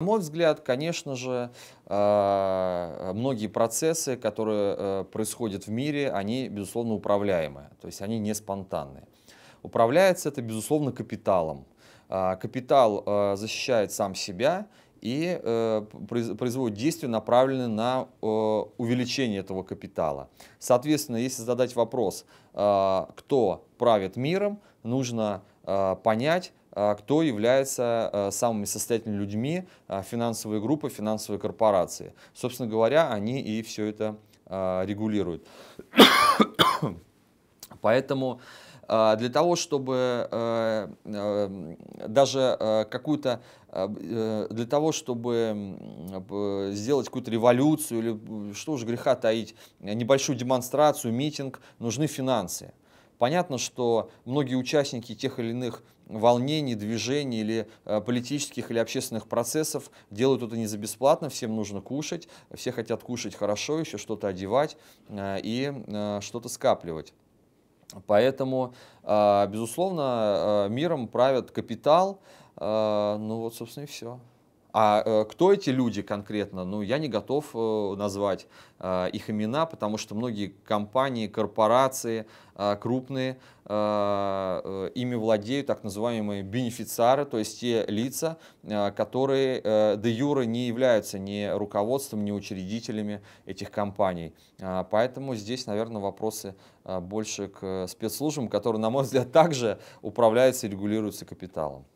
На мой взгляд, конечно же, а, многие процессы, которые э, происходят в мире, они, безусловно, управляемые, то есть они не спонтанные. Управляется это, безусловно, капиталом. А, капитал э, защищает сам себя и э, производит действия, направленные на увеличение этого капитала. Соответственно, если задать вопрос, а, кто правит миром, нужно понять, а, кто является а, самыми состоятельными людьми а, финансовой группы, финансовой корпорации. Собственно говоря, они и все это регулируют. Поэтому для того, чтобы даже какую-то э, для того, чтобы сделать какую-то революцию или что уж греха таить, небольшую демонстрацию, митинг, нужны финансы. Понятно, что многие участники тех или иных волнений, движений или э, политических или общественных процессов делают это не за бесплатно, всем нужно кушать, все хотят кушать хорошо, еще что-то одевать э, и э, что-то скапливать. Поэтому, безусловно, миром правят капитал, ну вот, собственно, и все. А э, кто эти люди конкретно? Ну, я не готов э, назвать э, их имена, потому что многие компании, корпорации крупные, ими владеют так называемые бенефициары, то есть те лица, которые де юре не являются ни руководством, ни учредителями этих компаний. А, поэтому здесь, наверное, вопросы больше к спецслужбам, которые, на мой взгляд, также управляются и регулируются капиталом.